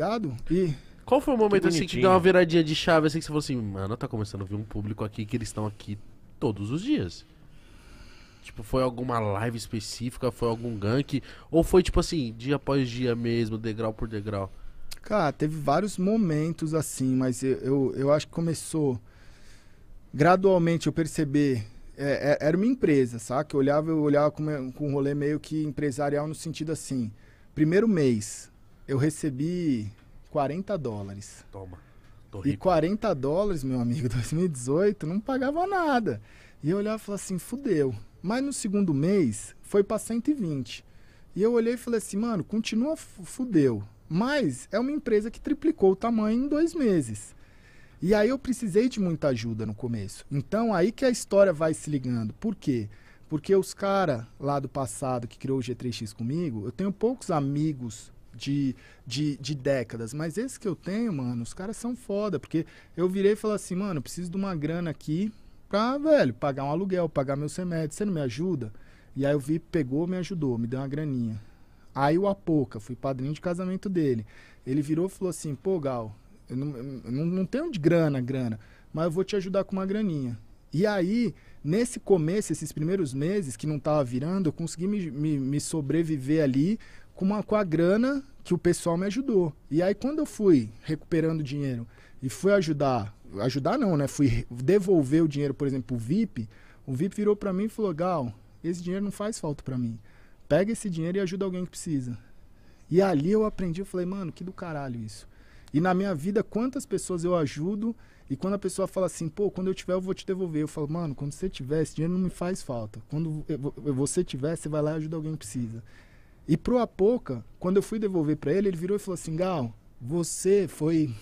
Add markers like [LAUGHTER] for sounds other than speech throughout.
ligado? E. Qual foi o momento assim que deu uma viradinha de chave assim que você falou assim, mano, tá começando a ver um público aqui que eles estão aqui todos os dias? Tipo, foi alguma live específica, foi algum gank? Ou foi tipo assim, dia após dia mesmo, degrau por degrau? Cara, teve vários momentos assim, mas eu, eu, eu acho que começou gradualmente eu perceber. é, é era uma empresa, saca? Eu olhava, eu olhava com, com um rolê meio que empresarial no sentido assim. Primeiro mês, eu recebi 40 dólares. Toma. E 40 dólares, meu amigo, 2018, [LAUGHS] não pagava nada. E eu olhava e falava assim, fudeu. Mas no segundo mês, foi para 120. E eu olhei e falei assim, mano, continua fudeu. Mas é uma empresa que triplicou o tamanho em dois meses. E aí eu precisei de muita ajuda no começo. Então aí que a história vai se ligando. Por quê? Porque os caras lá do passado que criou o G3X comigo, eu tenho poucos amigos de, de, de, décadas. Mas esse que eu tenho, mano, os caras são foda. Porque eu virei e falei assim, mano, preciso de uma grana aqui pra, velho, pagar um aluguel, pagar meu semestre. Você não me ajuda? E aí eu vi, pegou, me ajudou, me deu uma graninha. Aí o Apoca, fui padrinho de casamento dele. Ele virou e falou assim, pô, Gal, eu não, eu não, não tenho de grana, grana, mas eu vou te ajudar com uma graninha. E aí, nesse começo, esses primeiros meses que não estava virando, eu consegui me, me, me, sobreviver ali com, uma, com a grana que o pessoal me ajudou. E aí quando eu fui recuperando dinheiro e fui ajudar, ajudar não, né? Fui devolver o dinheiro, por exemplo, o VIP, o VIP virou para mim e falou: "Gal, esse dinheiro não faz falta para mim. Pega esse dinheiro e ajuda alguém que precisa". E ali eu aprendi, eu falei: "Mano, que do caralho isso". E na minha vida, quantas pessoas eu ajudo e quando a pessoa fala assim, pô, quando eu tiver eu vou te devolver. Eu falo, mano, quando você tiver, esse dinheiro não me faz falta. Quando você tiver, você vai lá e ajuda alguém que precisa. E pro Apoca, quando eu fui devolver para ele, ele virou e falou assim: Gal, você foi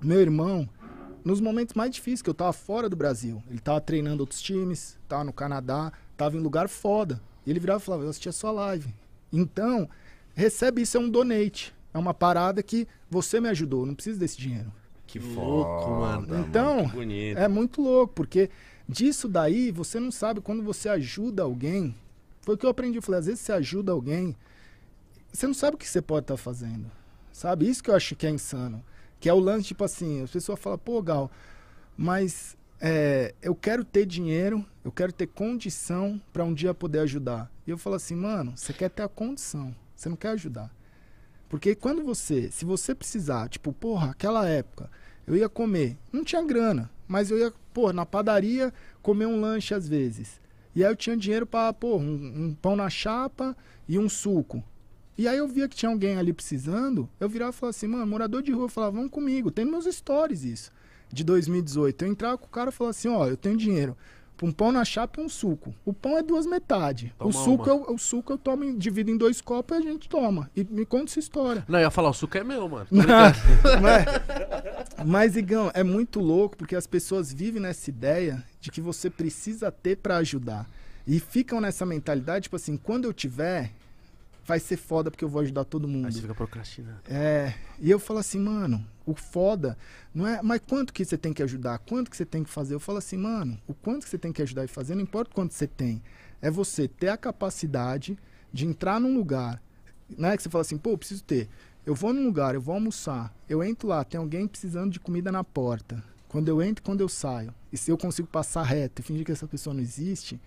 meu irmão nos momentos mais difíceis, que eu tava fora do Brasil. Ele tava treinando outros times, tava no Canadá, tava em lugar foda. E ele virava e falava: Eu assisti a sua live. Então, recebe isso, é um donate. É uma parada que você me ajudou, não precisa desse dinheiro. Que louco, mano. Então, mano, é muito louco, porque disso daí você não sabe quando você ajuda alguém foi o que eu aprendi. Eu falei, às vezes você ajuda alguém, você não sabe o que você pode estar tá fazendo. Sabe? Isso que eu acho que é insano. Que é o lance, tipo assim, as pessoas falam, pô, Gal, mas é, eu quero ter dinheiro, eu quero ter condição para um dia poder ajudar. E eu falo assim, mano, você quer ter a condição, você não quer ajudar. Porque quando você, se você precisar, tipo, porra, aquela época, eu ia comer, não tinha grana, mas eu ia, porra, na padaria, comer um lanche às vezes. E aí eu tinha dinheiro para, pôr um, um pão na chapa e um suco. E aí eu via que tinha alguém ali precisando, eu virava e falava assim, mano, morador de rua, eu falava, vamos comigo, tem nos meus stories isso, de 2018. Eu entrava com o cara e falava assim, ó, eu tenho dinheiro, Tipo, um pão na chapa e um suco. O pão é duas metades. O suco, eu, o suco eu tomo, divido em dois copos e a gente toma. E me conta essa história. Não, eu ia falar, o suco é meu, mano. mas, [LAUGHS] é. mas, Igão, é muito louco porque as pessoas vivem nessa ideia de que você precisa ter para ajudar. E ficam nessa mentalidade, tipo assim, quando eu tiver, vai ser foda porque eu vou ajudar todo mundo. Aí você fica procrastinando. É. E eu falo assim, mano, o foda não é, mas quanto que você tem que ajudar? Quanto que você tem que fazer? Eu falo assim, mano, o quanto que você tem que ajudar e fazer, não importa quanto você tem. É você ter a capacidade de entrar num lugar, né, que você fala assim, pô, eu preciso ter. Eu vou num lugar, eu vou almoçar, eu entro lá, tem alguém precisando de comida na porta. Quando eu entro, quando eu saio. E se eu consigo passar reto e fingir que essa pessoa não existe,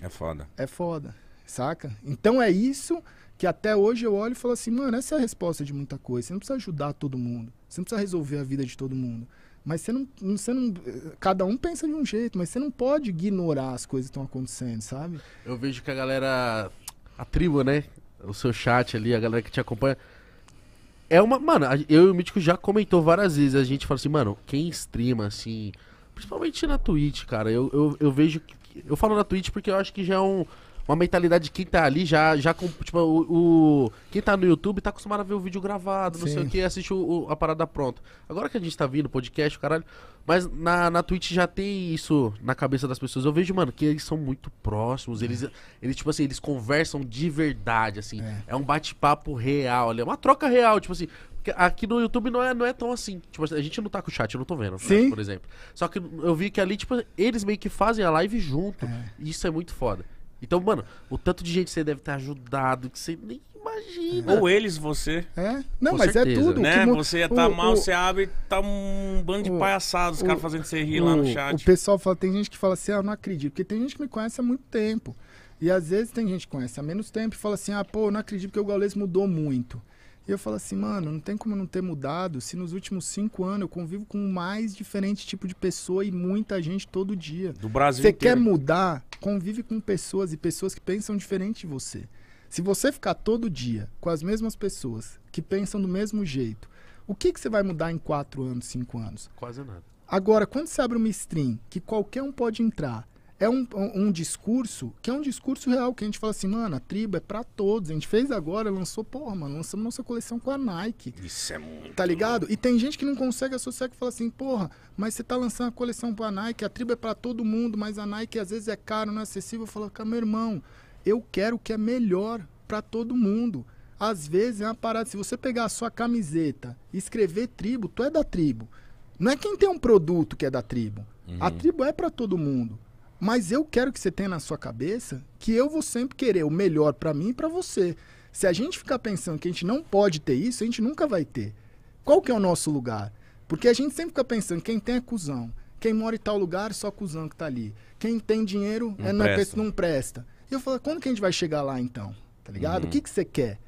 é foda. É foda saca? Então é isso que até hoje eu olho e falo assim, mano, essa é a resposta de muita coisa. Você não precisa ajudar todo mundo, você não precisa resolver a vida de todo mundo. Mas você não, você não. Cada um pensa de um jeito, mas você não pode ignorar as coisas que estão acontecendo, sabe? Eu vejo que a galera. A tribo, né? O seu chat ali, a galera que te acompanha. É uma. Mano, eu e o Mítico já comentou várias vezes. A gente fala assim, mano, quem streama, assim. Principalmente na Twitch, cara. Eu, eu, eu vejo. Que, eu falo na Twitch porque eu acho que já é um uma mentalidade de quem tá ali já. já tipo, o, o Quem tá no YouTube tá acostumado a ver o vídeo gravado, não Sim. sei o que, assiste o, o, a parada pronta. Agora que a gente tá vindo, podcast, caralho. Mas na, na Twitch já tem isso na cabeça das pessoas. Eu vejo, mano, que eles são muito próximos. Eles, é. eles tipo assim, eles conversam de verdade, assim. É, é um bate-papo real, é uma troca real, tipo assim. Aqui no YouTube não é, não é tão assim. Tipo, assim, a gente não tá com o chat, eu não tô vendo, né, Sim. por exemplo. Só que eu vi que ali, tipo, eles meio que fazem a live junto. É. Isso é muito foda. Então, mano, o tanto de gente que você deve ter ajudado que você nem imagina. Ou eles, você. É? Não, Com mas é certeza. é tudo. Né? Que... Você tá mal, o, você abre tá um bando de palhaçados, os caras fazendo você rir lá no chat. O pessoal fala, tem gente que fala assim, ah, não acredito, porque tem gente que me conhece há muito tempo. E às vezes tem gente que conhece há menos tempo e fala assim, ah, pô, eu não acredito que o Gaules mudou muito. E eu falo assim, mano, não tem como não ter mudado se nos últimos cinco anos eu convivo com mais diferente tipo de pessoa e muita gente todo dia. Do Brasil Você quer mudar? Convive com pessoas e pessoas que pensam diferente de você. Se você ficar todo dia com as mesmas pessoas que pensam do mesmo jeito, o que, que você vai mudar em quatro anos, cinco anos? Quase nada. Agora, quando você abre uma stream que qualquer um pode entrar é um, um, discurso que é um discurso real, que a gente fala assim, mano, a tribo é pra todos. A gente fez agora, lançou, porra, mano, lançamos nossa coleção com a Nike. Isso é muito. Tá ligado? E tem gente que não consegue associar que fala assim, porra, mas você tá lançando a coleção com a Nike, a tribo é pra todo mundo, mas a Nike às vezes é caro, não é acessível. Eu falo, meu irmão, eu quero o que é melhor para todo mundo. Às vezes é uma parada, se você pegar a sua camiseta e escrever tribo, tu é da tribo. Não é quem tem um produto que é da tribo. Uhum. A tribo é para todo mundo. Mas eu quero que você tenha na sua cabeça que eu vou sempre querer o melhor para mim e para você. Se a gente ficar pensando que a gente não pode ter isso, a gente nunca vai ter. Qual que é o nosso lugar? Porque a gente sempre fica pensando, quem tem é cuzão. Quem mora em tal lugar, só cuzão que tá ali. Quem tem dinheiro não, é, não, é presta. não presta. E eu falo, quando que a gente vai chegar lá então? Tá ligado? Uhum. O que, que você quer?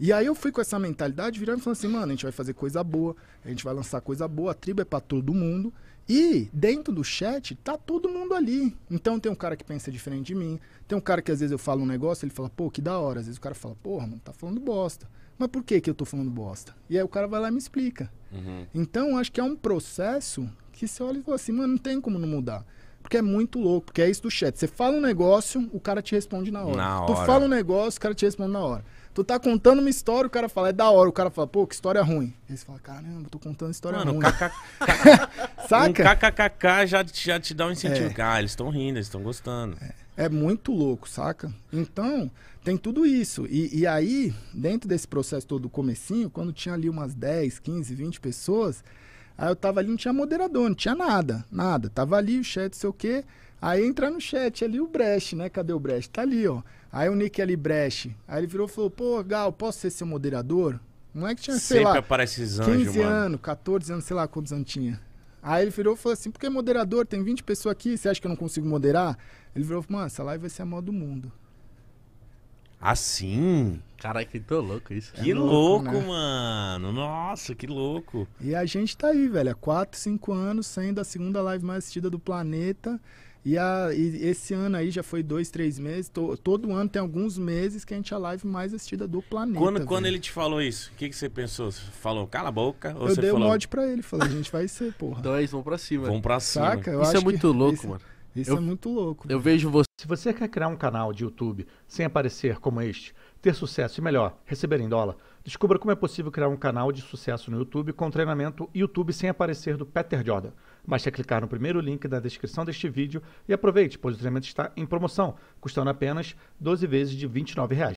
E aí eu fui com essa mentalidade, virando e falando assim, mano, a gente vai fazer coisa boa, a gente vai lançar coisa boa, a tribo é para todo mundo. E dentro do chat tá todo mundo ali. Então tem um cara que pensa diferente de mim. Tem um cara que às vezes eu falo um negócio, ele fala, pô, que da hora. Às vezes o cara fala, porra, mano, tá falando bosta. Mas por que, que eu tô falando bosta? E aí o cara vai lá e me explica. Uhum. Então acho que é um processo que você olha e fala assim, mano, não tem como não mudar. Porque é muito louco, porque é isso do chat. Você fala um negócio, o cara te responde na hora. Na hora. Tu fala um negócio, o cara te responde na hora. Tu tá contando uma história, o cara fala, é da hora. O cara fala, pô, que história ruim. Aí você fala, caramba, tô contando história Mano, ruim. KKK, [LAUGHS] Saca? Um KKKK já, já te dá um incentivo. É. Ah, eles estão rindo, eles estão gostando. É. é. muito louco, saca? Então, tem tudo isso. E, e aí, dentro desse processo todo do comecinho, quando tinha ali umas 10, 15, 20 pessoas, aí eu tava ali, não tinha moderador, não tinha nada, nada. Tava ali, o chat, sei o quê... Aí entra no chat ali o Brecht, né? Cadê o Brecht? Tá ali, ó. Aí o Nick ali Brecht. Aí ele virou e falou: pô, Gal, posso ser seu moderador? Não é que tinha, sei Sempre lá, aparece esses anjos, 15 mano. anos, 14 anos, sei lá quantos anos tinha. Aí ele virou e falou assim: porque moderador, tem 20 pessoas aqui, você acha que eu não consigo moderar? Ele virou e falou: mano, essa live vai ser a maior do mundo. Assim? Caralho, que tô louco isso. É que louco, louco né? mano. Nossa, que louco. E a gente tá aí, velho. Há 4, 5 anos sendo a segunda live mais assistida do planeta. E, a, e esse ano aí já foi dois, três meses. To, todo ano tem alguns meses que a gente é a live mais assistida do planeta. Quando, quando ele te falou isso, o que, que você pensou? Você falou, cala a boca? eu dei falou... o mod pra ele, falei, a gente vai ser, porra. Dois, vamos pra cima. Vamos pra cima. Saca? isso é muito que, louco, mano. Isso eu, é muito louco. Eu vejo você. Se você quer criar um canal de YouTube sem aparecer como este, ter sucesso e melhor, receber em dólar, descubra como é possível criar um canal de sucesso no YouTube com o treinamento YouTube sem aparecer do Peter Jordan. Basta clicar no primeiro link da descrição deste vídeo e aproveite, pois o treinamento está em promoção, custando apenas 12 vezes de R$ 29. Reais.